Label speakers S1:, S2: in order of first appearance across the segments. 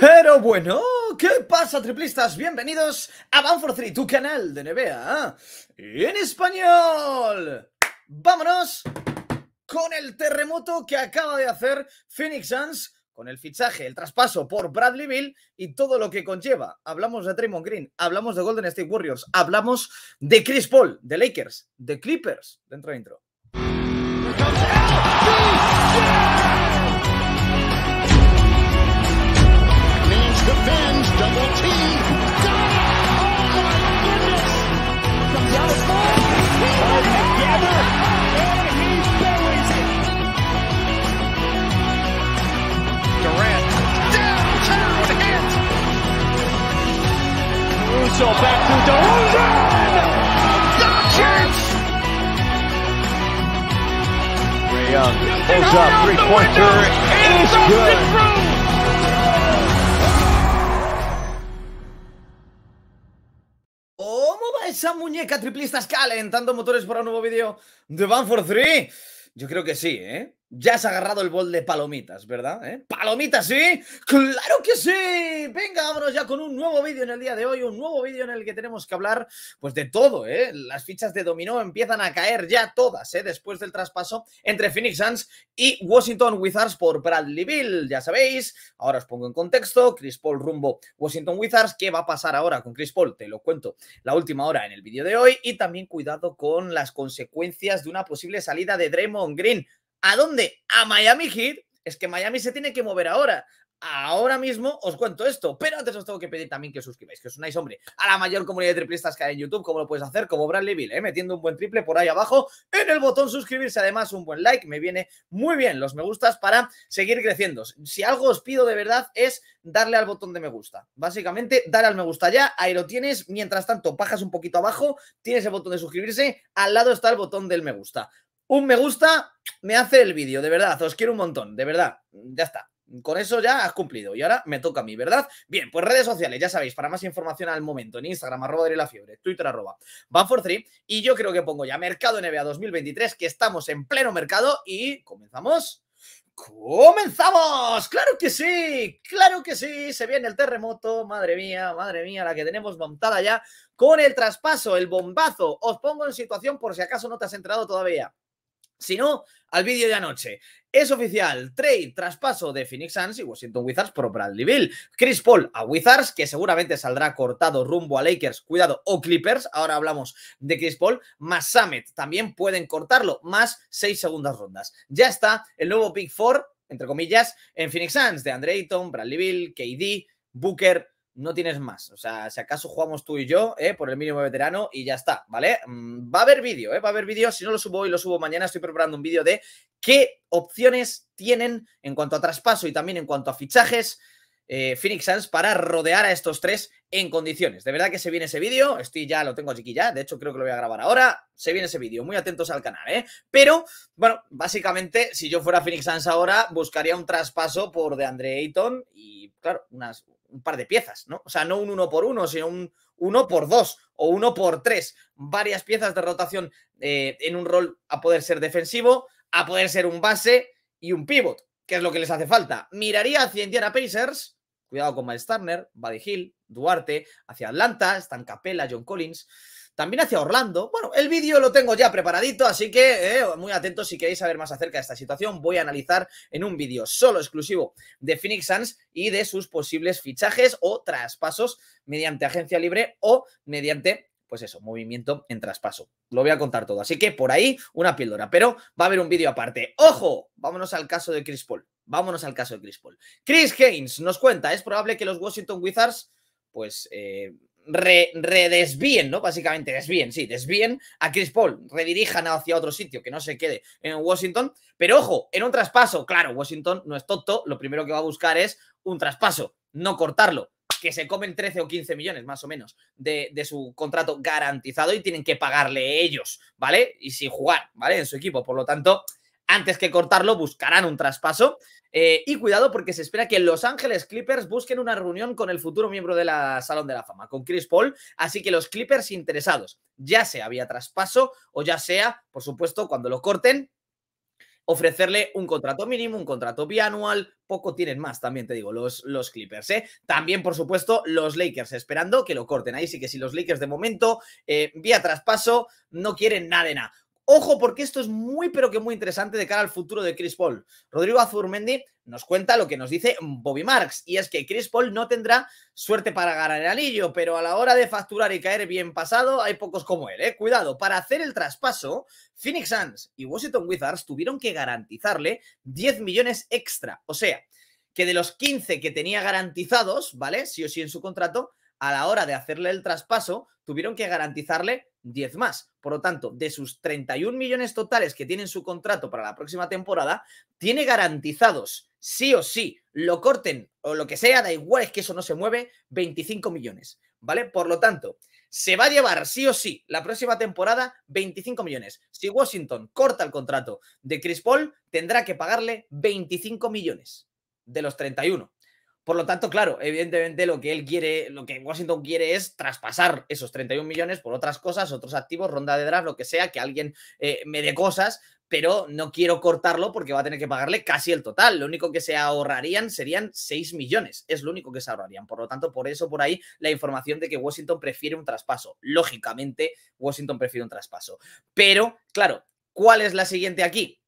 S1: Pero bueno, ¿qué pasa triplistas? Bienvenidos a banfor 3, tu canal de NBA en español. Vámonos con el terremoto que acaba de hacer Phoenix Suns con el fichaje, el traspaso por Bradley Bill y todo lo que conlleva. Hablamos de Draymond Green, hablamos de Golden State Warriors, hablamos de Chris Paul, de Lakers, de Clippers, dentro de intro. ¿Cómo va esa muñeca triplista calentando motores para un nuevo vídeo de Van for Three? Yo creo que sí, ¿eh? Ya has agarrado el bol de palomitas, ¿verdad? ¿Eh? ¿Palomitas, sí? ¡Claro que sí! Venga, vámonos ya con un nuevo vídeo en el día de hoy, un nuevo vídeo en el que tenemos que hablar, pues, de todo, ¿eh? Las fichas de dominó empiezan a caer ya todas, ¿eh? Después del traspaso entre Phoenix Suns y Washington Wizards por Bradley Bill, ya sabéis. Ahora os pongo en contexto, Chris Paul rumbo Washington Wizards. ¿Qué va a pasar ahora con Chris Paul? Te lo cuento la última hora en el vídeo de hoy. Y también cuidado con las consecuencias de una posible salida de Draymond Green. ¿A dónde? A Miami Heat. Es que Miami se tiene que mover ahora. Ahora mismo os cuento esto, pero antes os tengo que pedir también que os suscribáis, que os unáis, hombre, a la mayor comunidad de triplistas que hay en YouTube, como lo puedes hacer, como Bradley Bill, ¿eh? metiendo un buen triple por ahí abajo en el botón suscribirse, además un buen like, me viene muy bien los me gustas para seguir creciendo. Si algo os pido de verdad es darle al botón de me gusta, básicamente dar al me gusta ya, ahí lo tienes, mientras tanto bajas un poquito abajo, tienes el botón de suscribirse, al lado está el botón del me gusta. Un me gusta me hace el vídeo, de verdad, os quiero un montón, de verdad, ya está. Con eso ya has cumplido y ahora me toca a mí, ¿verdad? Bien, pues redes sociales, ya sabéis, para más información al momento, en Instagram, arroba de la fiebre, Twitter, arroba Banfor3 y yo creo que pongo ya Mercado NBA 2023, que estamos en pleno mercado y comenzamos. ¡Comenzamos! ¡Claro que sí! ¡Claro que sí! Se viene el terremoto, madre mía, madre mía, la que tenemos montada ya con el traspaso, el bombazo. Os pongo en situación por si acaso no te has enterado todavía. Si no, al vídeo de anoche. Es oficial, trade, traspaso de Phoenix Suns y Washington Wizards por Bradley Bill. Chris Paul a Wizards, que seguramente saldrá cortado rumbo a Lakers, cuidado, o Clippers, ahora hablamos de Chris Paul, más Summit, también pueden cortarlo, más seis segundas rondas. Ya está el nuevo pick Four, entre comillas, en Phoenix Suns, de Andre Ayton, Bradley Bill, KD, Booker, no tienes más. O sea, si acaso jugamos tú y yo, eh, por el mínimo veterano y ya está, ¿vale? Mm, va a haber vídeo, ¿eh? va a haber vídeo. Si no lo subo hoy, lo subo mañana. Estoy preparando un vídeo de qué opciones tienen en cuanto a traspaso y también en cuanto a fichajes. Eh, Phoenix Suns para rodear a estos tres en condiciones. De verdad que se viene ese vídeo. Estoy ya, lo tengo aquí ya. De hecho, creo que lo voy a grabar ahora. Se viene ese vídeo. Muy atentos al canal, ¿eh? Pero, bueno, básicamente, si yo fuera Phoenix Suns ahora, buscaría un traspaso por de Andre Ayton y, claro, unas, un par de piezas, ¿no? O sea, no un uno por uno, sino un uno por dos o uno por tres. Varias piezas de rotación eh, en un rol a poder ser defensivo, a poder ser un base y un pivot, que es lo que les hace falta. Miraría hacia Indiana Pacers, cuidado con Miles Turner, Buddy Hill, Duarte, hacia Atlanta, Stan Capella, John Collins también hacia Orlando. Bueno, el vídeo lo tengo ya preparadito, así que eh, muy atentos si queréis saber más acerca de esta situación. Voy a analizar en un vídeo solo exclusivo de Phoenix Suns y de sus posibles fichajes o traspasos mediante agencia libre o mediante pues eso, movimiento en traspaso. Lo voy a contar todo. Así que por ahí una píldora, pero va a haber un vídeo aparte. ¡Ojo! Vámonos al caso de Chris Paul. Vámonos al caso de Chris Paul. Chris Haynes nos cuenta, es probable que los Washington Wizards pues eh, redesvíen, ¿no? Básicamente, desvíen, sí, desvíen a Chris Paul, redirijan hacia otro sitio, que no se quede en Washington. Pero ojo, en un traspaso, claro, Washington no es tonto, lo primero que va a buscar es un traspaso, no cortarlo que se comen 13 o 15 millones más o menos de, de, su contrato garantizado y tienen que pagarle ellos, ¿vale? Y sin jugar, ¿vale? En su equipo. Por lo tanto, antes que cortarlo, buscarán un traspaso eh, y cuidado porque se espera que Los Ángeles Clippers busquen una reunión con el futuro miembro de la Salón de la Fama, con Chris Paul. Así que los Clippers interesados, ya sea vía traspaso o ya sea, por supuesto, cuando lo corten, ofrecerle un contrato mínimo, un contrato bianual, poco tienen más, también te digo, los, Clippers. ¿eh? También, por supuesto, los Lakers, esperando que lo corten. Ahí sí que si los Lakers de momento, eh, vía traspaso, no quieren nada de nada. Ojo, porque esto es muy, pero que muy interesante de cara al futuro de Chris Paul. Rodrigo Azurmendi nos cuenta lo que nos dice Bobby Marks, y es que Chris Paul no tendrá suerte para ganar el anillo, pero a la hora de facturar y caer bien pasado, hay pocos como él, ¿eh? Cuidado, para hacer el traspaso, Phoenix Suns y Washington Wizards tuvieron que garantizarle 10 millones extra. O sea, que de los 15 que tenía garantizados, ¿vale? Sí o sí en su contrato, a la hora de hacerle el traspaso, tuvieron que garantizarle 10 más. Por lo tanto, de sus 31 millones totales que tienen su contrato para la próxima temporada, tiene garantizados, sí o sí, lo corten o lo que sea, da igual, es que eso no se mueve, 25 millones, ¿vale? Por lo tanto, se va a llevar sí o sí la próxima temporada 25 millones. Si Washington corta el contrato de Chris Paul, tendrá que pagarle 25 millones de los 31. Por lo tanto, claro, evidentemente lo que él quiere, lo que Washington quiere es traspasar esos 31 millones por otras cosas, otros activos, ronda de draft, lo que sea, que alguien eh, me dé cosas, pero no quiero cortarlo porque va a tener que pagarle casi el total. Lo único que se ahorrarían serían 6 millones, es lo único que se ahorrarían. Por lo tanto, por eso por ahí la información de que Washington prefiere un traspaso. Lógicamente, Washington prefiere un traspaso. Pero, claro, ¿cuál es la siguiente aquí?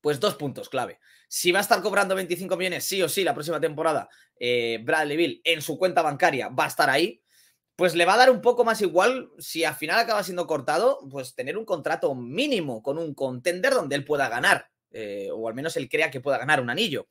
S1: Pues dos puntos clave. Si va a estar cobrando 25 millones, sí o sí, la próxima temporada, eh, Bradley Bill en su cuenta bancaria va a estar ahí, pues le va a dar un poco más igual si al final acaba siendo cortado, pues tener un contrato mínimo con un contender donde él pueda ganar, eh, o al menos él crea que pueda ganar un anillo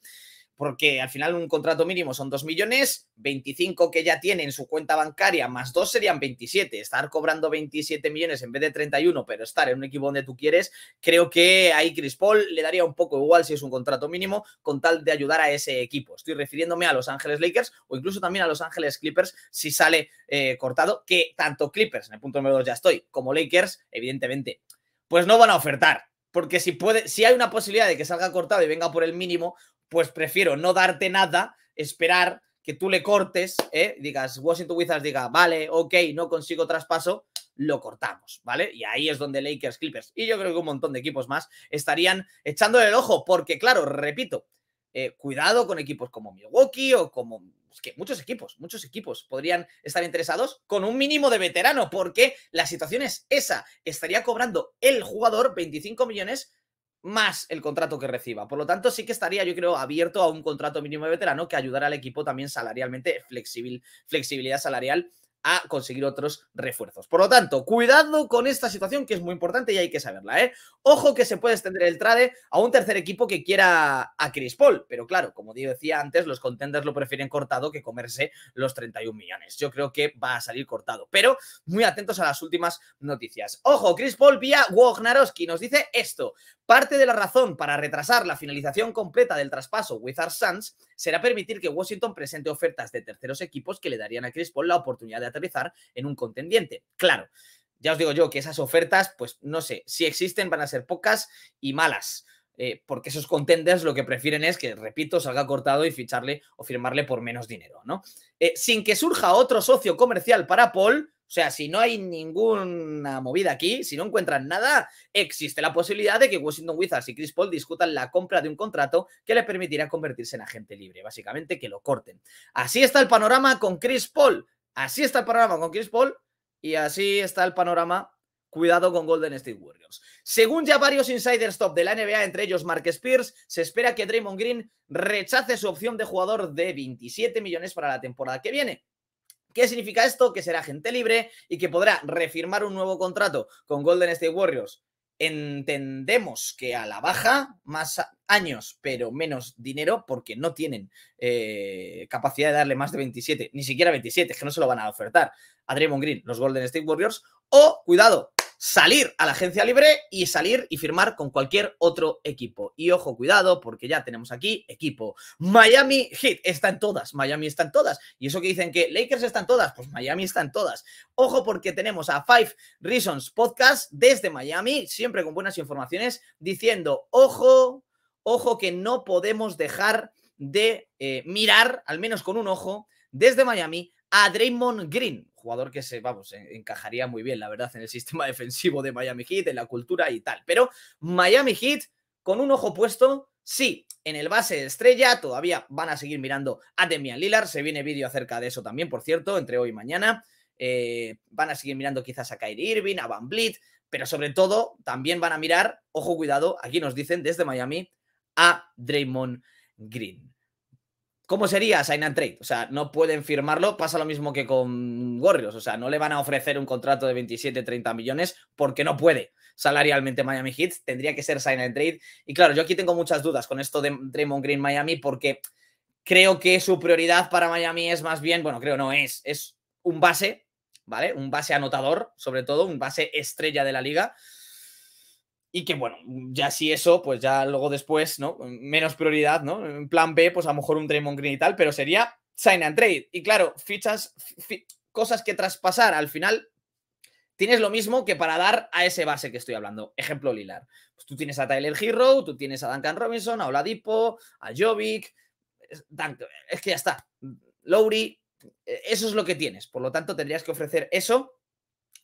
S1: porque al final un contrato mínimo son 2 millones, 25 que ya tiene en su cuenta bancaria más 2 serían 27. Estar cobrando 27 millones en vez de 31, pero estar en un equipo donde tú quieres, creo que ahí Chris Paul le daría un poco igual si es un contrato mínimo con tal de ayudar a ese equipo. Estoy refiriéndome a Los Ángeles Lakers o incluso también a Los Ángeles Clippers si sale eh, cortado, que tanto Clippers, en el punto número 2 ya estoy, como Lakers, evidentemente, pues no van a ofertar. Porque si puede, si hay una posibilidad de que salga cortado y venga por el mínimo, pues prefiero no darte nada, esperar que tú le cortes, ¿eh? digas, Washington Wizards diga, vale, ok, no consigo traspaso, lo cortamos, ¿vale? Y ahí es donde Lakers, Clippers y yo creo que un montón de equipos más estarían echándole el ojo, porque claro, repito, eh, cuidado con equipos como Milwaukee o como es que muchos equipos, muchos equipos podrían estar interesados con un mínimo de veterano, porque la situación es esa. Estaría cobrando el jugador 25 millones más el contrato que reciba. Por lo tanto, sí que estaría, yo creo, abierto a un contrato mínimo de veterano que ayudara al equipo también salarialmente, flexibilidad salarial a conseguir otros refuerzos. Por lo tanto, cuidado con esta situación que es muy importante y hay que saberla, ¿eh? Ojo que se puede extender el trade a un tercer equipo que quiera a Chris Paul, pero claro, como decía antes, los contenders lo prefieren cortado que comerse los 31 millones. Yo creo que va a salir cortado, pero muy atentos a las últimas noticias. Ojo, Chris Paul vía Wognarowski nos dice esto. Parte de la razón para retrasar la finalización completa del traspaso Wizards Suns será permitir que Washington presente ofertas de terceros equipos que le darían a Chris Paul la oportunidad de aterrizar en un contendiente. Claro, ya os digo yo que esas ofertas, pues no sé, si existen van a ser pocas y malas. Eh, porque esos contenders lo que prefieren es que, repito, salga cortado y ficharle o firmarle por menos dinero, ¿no? Eh, sin que surja otro socio comercial para Paul, o sea, si no hay ninguna movida aquí, si no encuentran nada, existe la posibilidad de que Washington Wizards y Chris Paul discutan la compra de un contrato que le permitirá convertirse en agente libre, básicamente que lo corten. Así está el panorama con Chris Paul, así está el panorama con Chris Paul y así está el panorama Cuidado con Golden State Warriors. Según ya varios insiders top de la NBA, entre ellos Mark Spears, se espera que Draymond Green rechace su opción de jugador de 27 millones para la temporada que viene. ¿Qué significa esto? Que será gente libre y que podrá refirmar un nuevo contrato con Golden State Warriors. Entendemos que a la baja, más años, pero menos dinero, porque no tienen eh, capacidad de darle más de 27, ni siquiera 27, que no se lo van a ofertar a Draymond Green, los Golden State Warriors. O, cuidado, salir a la agencia libre y salir y firmar con cualquier otro equipo. Y ojo, cuidado, porque ya tenemos aquí equipo. Miami Heat está en todas, Miami está en todas. Y eso que dicen que Lakers están todas, pues Miami está en todas. Ojo, porque tenemos a Five Reasons Podcast desde Miami, siempre con buenas informaciones, diciendo, ojo, ojo que no podemos dejar de eh, mirar, al menos con un ojo, desde Miami a Draymond Green, jugador que se, vamos, encajaría muy bien, la verdad, en el sistema defensivo de Miami Heat, en la cultura y tal. Pero Miami Heat, con un ojo puesto, sí, en el base estrella, todavía van a seguir mirando a Demian Lillard, se viene vídeo acerca de eso también, por cierto, entre hoy y mañana. Eh, van a seguir mirando quizás a Kyrie Irving, a Van Blit, pero sobre todo también van a mirar, ojo cuidado, aquí nos dicen desde Miami, a Draymond Green. ¿Cómo sería sign and trade? O sea, no pueden firmarlo. Pasa lo mismo que con Warriors. O sea, no le van a ofrecer un contrato de 27, 30 millones porque no puede salarialmente Miami Heat. Tendría que ser sign and trade. Y claro, yo aquí tengo muchas dudas con esto de Draymond Green Miami porque creo que su prioridad para Miami es más bien, bueno, creo no es, es un base, ¿vale? Un base anotador, sobre todo, un base estrella de la liga y que bueno, mm, ya si eso, pues ya luego después, ¿no? Mm, menos prioridad, ¿no? En plan B, pues a lo mejor un Draymond Green y tal, pero sería sign and trade. Y claro, fichas, cosas que traspasar, al final tienes lo mismo que para dar a ese base que estoy hablando. Ejemplo, Lilar. Pues tú tienes a Tyler Hero, tú tienes a Duncan Robinson, a Oladipo, a Jovic, es que ya está. Lowry, e, eso es lo que tienes. Por lo tanto, tendrías que ofrecer eso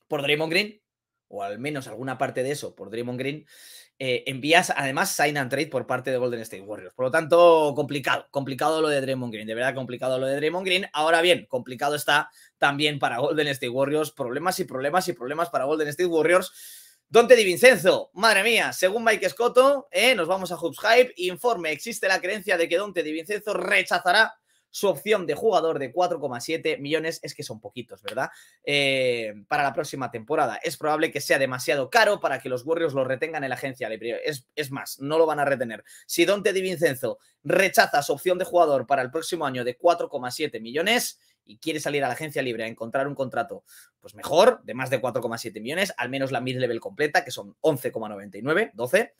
S1: por Draymond Green o al menos alguna parte de eso por Draymond Green, eh, envías además sign and trade por parte de Golden State Warriors. Por lo tanto, complicado, complicado lo de Draymond Green, de verdad complicado lo de Draymond Green. Ahora bien, complicado está también para Golden State Warriors, problemas y problemas y problemas para Golden State Warriors. Dante Di Vincenzo, madre mía, según Mike Scotto, eh, nos vamos a Hoops Hype, informe, existe la creencia de que Dante Di Vincenzo rechazará su opción de jugador de 4,7 millones es que son poquitos, ¿verdad? Eh, para la próxima temporada. Es probable que sea demasiado caro para que los Warriors lo retengan en la agencia. libre. es más, no lo van a retener. Si Dante Di Vincenzo rechaza su opción de jugador para el próximo año de 4,7 millones, y quiere salir a la agencia libre a encontrar un contrato, pues mejor, de más de 4,7 millones, al menos la mid-level completa, que son 11,99, 12,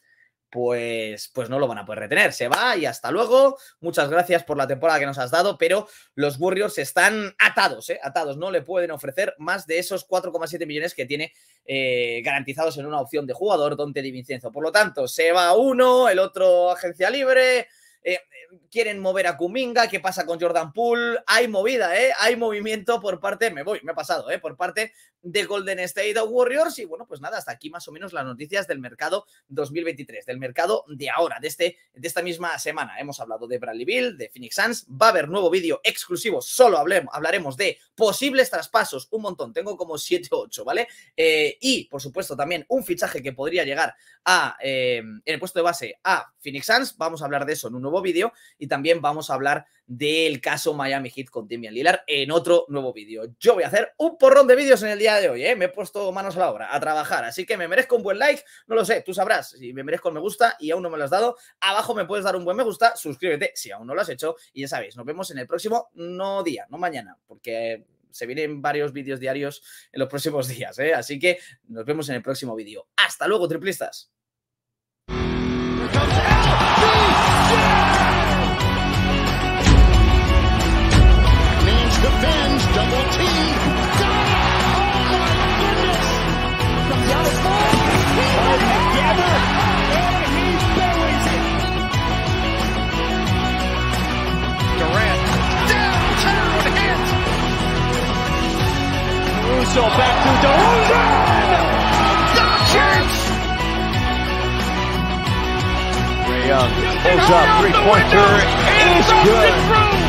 S1: pues, pues no lo van a poder retener. Se va y hasta luego. Muchas gracias por la temporada que nos has dado, pero los Warriors están atados, ¿eh? Atados. No le pueden ofrecer más de esos 4,7 millones que tiene eh, garantizados en una opción de jugador Dante Di Vincenzo. Por lo tanto, se va uno, el otro agencia libre. Eh, quieren mover a Kuminga, qué pasa con Jordan Poole, hay movida, ¿eh? hay movimiento por parte, me voy, me ha pasado, ¿eh? por parte de Golden State Warriors y bueno, pues nada, hasta aquí más o menos las noticias del mercado 2023, del mercado de ahora, de, este, de esta misma semana. Hemos hablado de Bradley Bill, de Phoenix Suns, va a haber nuevo vídeo exclusivo, solo hablemos, hablaremos de posibles traspasos, un montón, tengo como 7 o 8, ¿vale? Eh, y por supuesto también un fichaje que podría llegar a, eh, en el puesto de base a Phoenix Suns, vamos a hablar de eso en un nuevo vídeo y también vamos a hablar del caso Miami Heat con Timmy Lillard en otro nuevo vídeo. Yo voy a hacer un porrón de vídeos en el día de hoy, ¿eh? Me he puesto manos a la obra, a trabajar, así que me merezco un buen like, no lo sé, tú sabrás si me merezco un me gusta y aún no me lo has dado. Abajo me puedes dar un buen me gusta, suscríbete si aún no lo has hecho y ya sabéis, nos vemos en el próximo, no día, no mañana, porque se vienen varios vídeos diarios en los próximos días, ¿eh? Así que nos vemos en el próximo vídeo. Hasta luego, triplistas. up. Three-pointer is good.